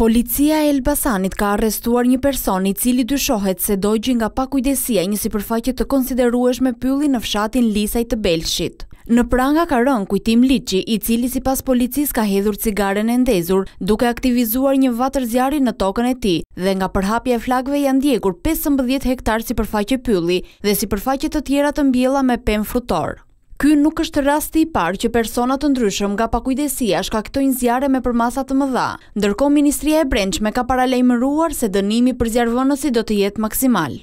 Policia e Elbasanit ka arrestuar një person i cili dyshohet se dojgjë nga pakujdesia një si përfaqet të konsiderueshme me pylli në fshatin Lisaj të Belshit. Në pranga ka rënë kujtim liqi, i cili si pas policis ka hedhur cigaren e ndezur, duke aktivizuar një vatër zjari në tokën e ti, dhe nga përhapja e flagve janë ndjekur 15 hektar si përfaqe pylli dhe si përfaqe të tjera të mbjela me pen frutorë. Ky nuk është rasti i parë që persona të ndryshëm nga pakujdesia shkaktojnë zjarre me përmasa të mëdha. Ndërkohë Ministria e Brendshme ka paralajmëruar se dënimi për zjarëvënësi do të jetë maksimal.